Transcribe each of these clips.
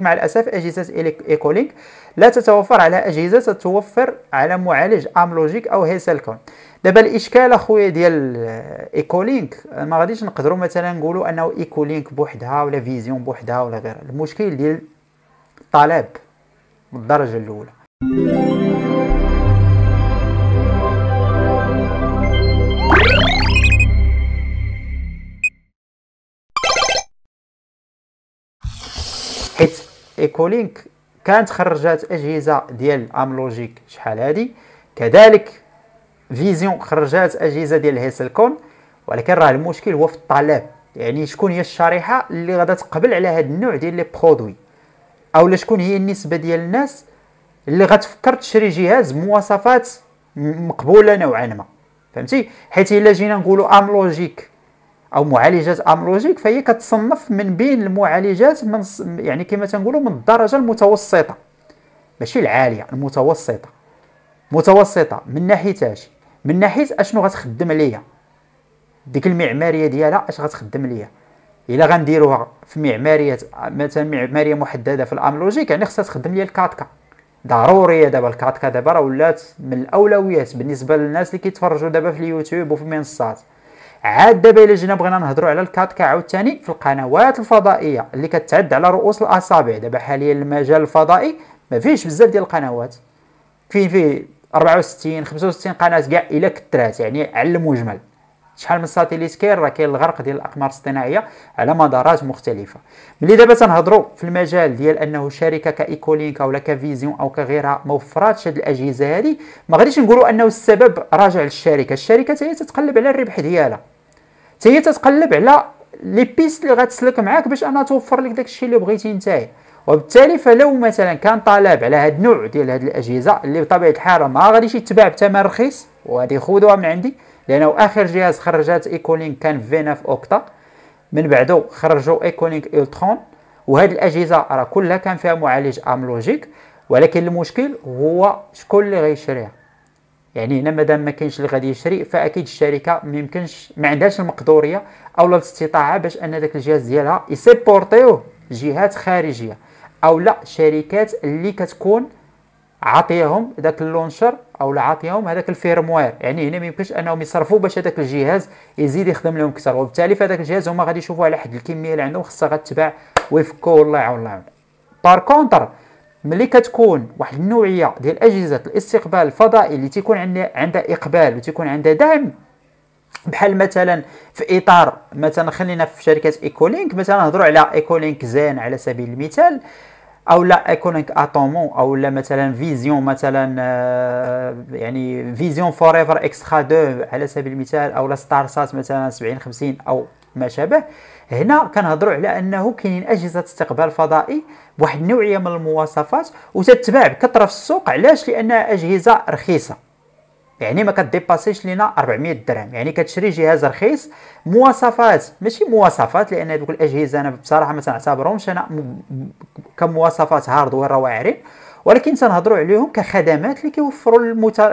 مع الأسف أجهزة إيكولينك لا تتوفر على أجهزة تتوفر على معالج أملوجيك أو هيسلكون دابا الإشكال أخويا ديال إيكولينك ما غاديش نقدروا مثلا نقولوا أنه إيكولينك بوحدها ولا فيزيون بوحدها ولا غير المشكل ديال الطلب من الدرجه الأولى حيت ايكولينك كانت خرجات اجهزه ديال ام لوجيك شحال هادي كذلك فيزيون خرجات اجهزه ديال هيسلكون ولكن راه المشكل هو في الطلب يعني شكون هي الشريحه اللي غادا تقبل على هذا النوع ديال لي برودوي اولا شكون هي النسبه ديال الناس اللي غتفكر تشري جهاز بمواصفات مقبوله نوعا ما فهمتي حيت الا جينا نقولوا ام لوجيك او معالجات امروجيك فهي كتصنف من بين المعالجات من يعني كما تنقولوا من الدرجه المتوسطه ماشي العاليه المتوسطه يعني متوسطه من ناحيه اش من ناحيه اشنو غتخدم ليا ديك المعماريه ديالها اش غتخدم ليا الا غنديروها في معماريه مثلا معماريه محدده في الاملوجيك يعني خصها تخدم ليا الكاتكا ضروريه دابا الكاتكا دابا راه ولات من الاولويات بالنسبه للناس اللي كيتفرجوا دابا في اليوتيوب وفي المنصات عاد دابا الا جينا بغينا نهضروا على الكاتكا عاوتاني في القنوات الفضائيه اللي كتعد على رؤوس الاصابع دابا حاليا المجال الفضائي ما فيهش بزاف ديال القنوات كاين فيه 64 65 قناه كاع الا كثرات يعني على المجمل شحال من ساتيليت كاين راه كاين الغرق ديال الاقمار الصناعيه على مدارات مختلفه ملي دابا تنهضروا في المجال ديال انه شركه كايكولينك ولا كفيزيون او كغيرها ما وفراتش هاد الاجهزه هذه ما غاديش نقولوا انه السبب راجع للشركه الشركه هي تتقلب على الربح ديالها حتى هي تتقلب على لي بيست اللي غتسلك معاك باش انها توفر لك داكشي اللي بغيتي ينتهي وبالتالي فلو مثلا كان طالب على هاد النوع ديال هاد الاجهزه اللي بطبيعه الحال ما غاديش يتباع بثمن رخيص وغادي يخوضوها من عندي لانه اخر جهاز خرجات ايكولينك كان في 9 اوكتا من بعده خرجوا ايكولينك الترون وهذه الاجهزه راه كلها كان فيها معالج ام لوجيك ولكن المشكل هو شكون اللي غيشريها يعني هنا مادام ما كاينش اللي غادي يشري فاكيد الشركه ما يمكنش ما عندهاش المقدوريه او الاستطاعه باش ان ذاك الجهاز ديالها يسيبورتيوه جهات خارجيه او لا شركات اللي كتكون عاطيهم ذاك اللونشر او لا عاطيهم هذاك الفيرموير يعني هنا ما يمكنش انهم يصرفوا باش هذاك الجهاز يزيد يخدم لهم اكثر وبالتالي فهذاك الجهاز هما غادي يشوفوا على حد الكميه اللي عندهم خصها غتباع ويفكوا والله يعاون الله يعاون بار كونتر ملي كتكون واحد النوعيه ديال اجهزه الاستقبال الفضائي اللي تيكون عندها اقبال وتيكون عندها دعم بحال مثلا في اطار مثلا خلينا في شركه ايكولينك مثلا نهضروا على ايكولينك زين على سبيل المثال او لا ايكولينك اتومو او لا مثلا فيزيون مثلا آه، يعني فيزيون فور ايفر اكسترا 2 على سبيل المثال او لا ستار سات مثلا 70 50 او ما شابه هنا كنهضروا على انه كاينين اجهزه استقبال فضائي بواحد النوعيه من المواصفات وتتباع بكثره في السوق علاش لانها اجهزه رخيصه يعني ما كديباسيش لينا 400 درهم يعني كتشري جهاز رخيص مواصفات ماشي مواصفات لان هذوك الاجهزه انا بصراحه ما تنعتبرهمش انا كمواصفات هاردوير واعرين ولكن تنهضروا عليهم كخدمات اللي كيوفروا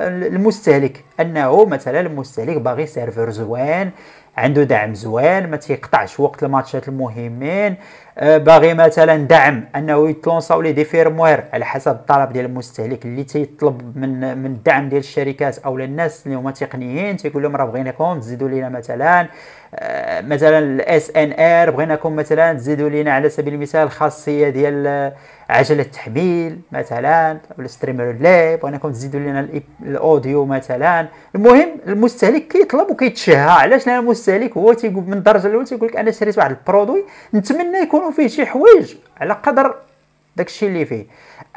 للمستهلك انه مثلا المستهلك باغي سيرفر زوين عنده دعم زوين ما تيقطعش وقت الماتشات المهمين أه، باغي مثلا دعم انه يتلونساو لي دي فيرموير على حسب الطلب ديال المستهلك اللي تيطلب من من الدعم ديال الشركات او للناس اللي هما تقنيين تيقول لهم راه بغيناكم تزيدوا لينا مثلا أه، مثلا الاس ان ار بغيناكم مثلا تزيدوا لينا على سبيل المثال خاصيه ديال أه، عجله التحميل مثلا او الستريمر لي بغيناكم تزيدوا لينا الاوديو مثلا المهم المستهلك كيطلب وكيتشهى علاش لان المستهلك هو تيقول من الدرجه الاولى تيقول لك انا شريت واحد البرودوي نتمنى يكونوا فيه شي حوايج على قدر داكشي اللي فيه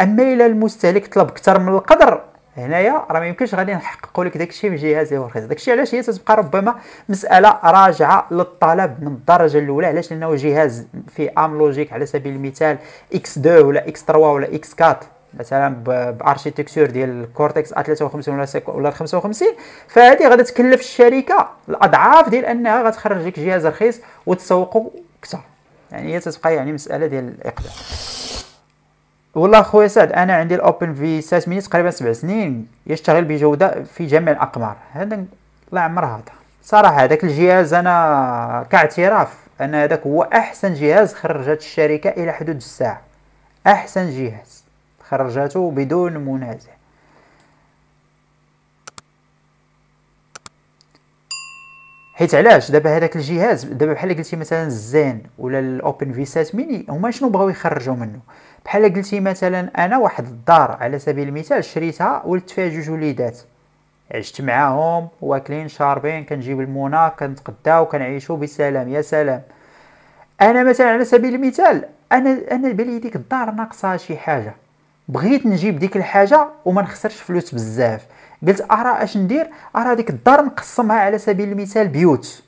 اما الى المستهلك طلب اكثر من القدر هنايا راه ما يمكنش غادي نحققوا لك داكشي الشيء بجهاز اللي هو رخيص داكشي علاش هي تتبقى ربما مساله راجعه للطلب من الدرجه الاولى علاش لانه جهاز فيه ام لوجيك على سبيل المثال اكس 2 ولا اكس 3 ولا اكس 4 مثلا بارشيتكتور ديال الكورتكس ا 53 ولا ولا 55 فهذه غادي تكلف الشركه الاضعاف ديال انها غتخرج لك جهاز رخيص وتسوقه اكثر يعني هي تتبقى يعني مساله ديال الاقدام والله خويا سعد انا عندي الاوبن في مينيت تقريبا سبع سنين يشتغل بجوده في جميع الاقمار هذا لا عمرها هذا صراحه هذاك الجهاز انا كاعتراف ان هذاك هو احسن جهاز خرجت الشركه الى حدود الساعه احسن جهاز خرجته بدون منازع حيت علاش دابا هذاك الجهاز دابا بحال قلتي مثلا الزين ولا الاوبن فيسات ميني هما شنو بغاو يخرجوا منه بحال قلتي مثلا انا واحد الدار على سبيل المثال شريتها ولدت فيها جوج وليدات عشت معاهم واكلين شاربين كنجيب المونا كنتقداو كنعيشوا بسلام يا سلام انا مثلا على سبيل المثال انا انا بالي ديك الدار ناقصها شي حاجه بغيت نجيب ديك الحاجه وما نخسرش فلوس بزاف قلت ارى اش ندير ارى هذيك الدار نقسمها على سبيل المثال بيوت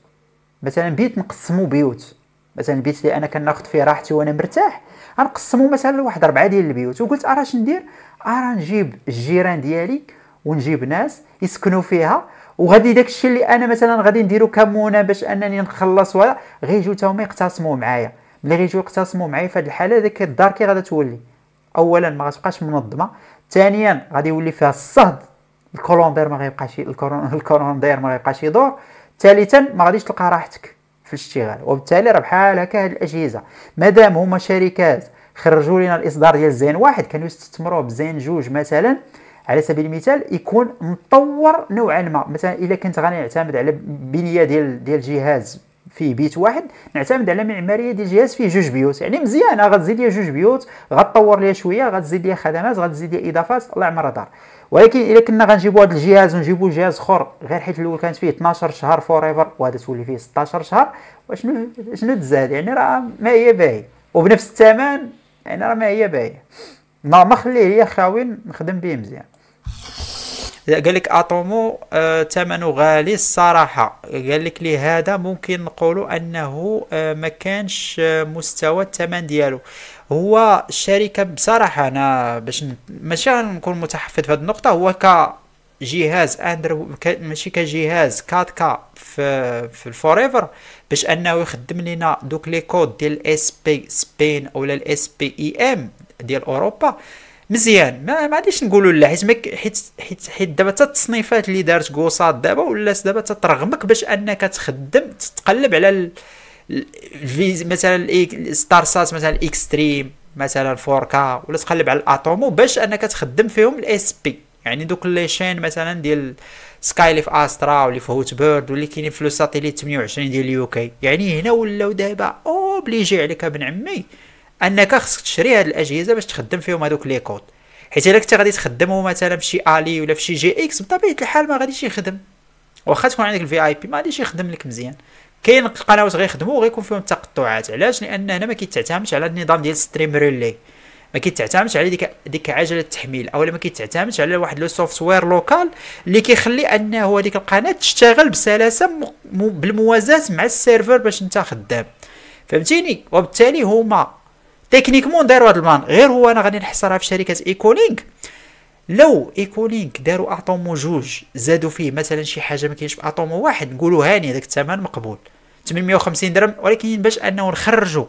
مثلا بيت نقسمو بيوت مثلا البيت اللي انا كناخذ فيه راحتي وانا مرتاح غنقسمو مثلا لواحد اربعه ديال البيوت وقلت ارى اش ندير ارى نجيب الجيران ديالي ونجيب ناس يسكنوا فيها وغادي داك الشيء اللي انا مثلا غادي نديرو كمونه باش انني نخلص ولا غيجيو تا هما يقتسموا معايا ملي غيجيو يقتسموا معايا في هذه الحاله ديك الدار كي غادا تولي اولا ما غتبقاش منظمه ثانيا غادي يولي فيها الصهد الكولوندير ما غيبقاش الكولوندير ما غيبقاش يدور ثالثا ما غاديش تلقى راحتك في الاشتغال وبالتالي راه بحال هكا هاد الاجهزه مادام هما شركات خرجوا لنا الاصدار ديال زين واحد كانوا يستثمروه بزين جوج مثلا على سبيل المثال يكون مطور نوعا ما مثلا الا كنت غنعتمد على بنيه ديال ديال جهاز فيه بيت واحد نعتمد على معماريه ديال جهاز فيه جوج بيوت يعني مزيانه آه، غتزيد ليا جوج بيوت غتطور ليا شويه غتزيد ليا خدمات غتزيد ليا اضافات الله يعمرها دار ولكن الا كنا غنجيبوا هذا الجهاز ونجيبوا جهاز اخر غير حيت الاول كانت فيه 12 شهر فور ايفر وهذا تولي فيه 16 شهر واشنو شنو تزاد يعني راه ما هي باهي وبنفس الثمن يعني راه ما هي باهيه نعم، ما خليه ليا خاوي نخدم به مزيان قال لك اتومو آه، ثمنه غالي الصراحه قال لك لهذا ممكن نقولوا انه آه، ما كانش آه، مستوى الثمن ديالو هو الشركه بصراحه انا باش ماشي نكون متحفظ في هذه النقطه هو ك جهاز اندرو ماشي كجهاز 4 كا في في الفوريفر باش انه يخدم لنا دوك لي كود ديال اس بي سبين ولا الاس بي اي ام ديال اوروبا مزيان ما ما عادش نقولوا لا حيت حيت حيت حيت دابا حتى التصنيفات اللي دارت كوصات دابا ولا دابا تترغمك باش انك تخدم تتقلب على ال... الفيز مثلا ستار سات مثلا اكستريم مثلا 4 ولا تقلب على الاتومو باش انك تخدم فيهم الاس بي يعني دوك لي شين مثلا ديال سكاي اللي في استرا واللي في هوت بيرد واللي كاينين في لو ساتيليت 28 ديال اليوكي كي يعني هنا ولاو دابا اوبليجي عليك ابن عمي انك خصك تشري هاد الاجهزه باش تخدم فيهم هذوك لي كود حيت الا كنت غادي تخدمهم مثلا فشي الي ولا فشي جي اكس بطبيعه الحال ما غاديش يخدم واخا تكون عندك الفي اي بي ما غاديش يخدم لك مزيان كاين قنوات غيخدموا وغيكون فيهم تقطعات علاش لان هنا ما كيتعتمدش على النظام ديال ستريم ريلي ما كيتعتمدش على ديك ديك عجله التحميل اولا ما كيتعتمدش على واحد لو سوفتوير لوكال اللي كيخلي انه هذيك القناه تشتغل بسلاسه بالموازاه مع السيرفر باش انت خدام فهمتيني وبالتالي هما تكنيكمون داروا هذا البلان غير هو انا غادي نحصرها في شركه ايكولينك لو ايكولينك داروا اتومو جوج زادوا فيه مثلا شي حاجه ما كاينش في اتومو واحد نقولوا هاني هذاك الثمن مقبول 850 درهم ولكن باش انه نخرجوا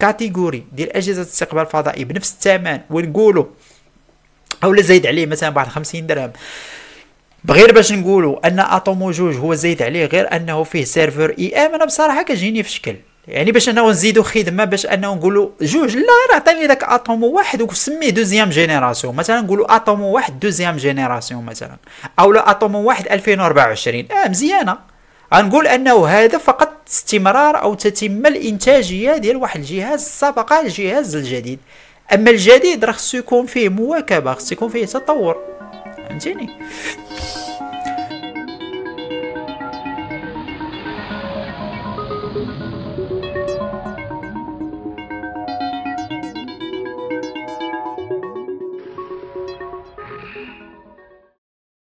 كاتيجوري ديال اجهزه الاستقبال الفضائي بنفس الثمن ونقولوا اولا زايد عليه مثلا بواحد 50 درهم بغير باش نقولوا ان اتومو جوج هو زايد عليه غير انه فيه سيرفر اي ام انا بصراحه كجيني في شكل يعني باش انا نزيدو خدمه باش انه نقولو جوج لا راه عطيني داك اتوم واحد وسميه دوزيام جينيراسيون مثلا نقولو اتوم واحد دوزيام جينيراسيون مثلا او لا اتوم واحد 2024 اه مزيانه غنقول انه هذا فقط استمرار او تتم الانتاجيه ديال واحد الجهاز سبق الجهاز الجديد اما الجديد راه خصو يكون فيه مواكبه خصو يكون فيه تطور فهمتيني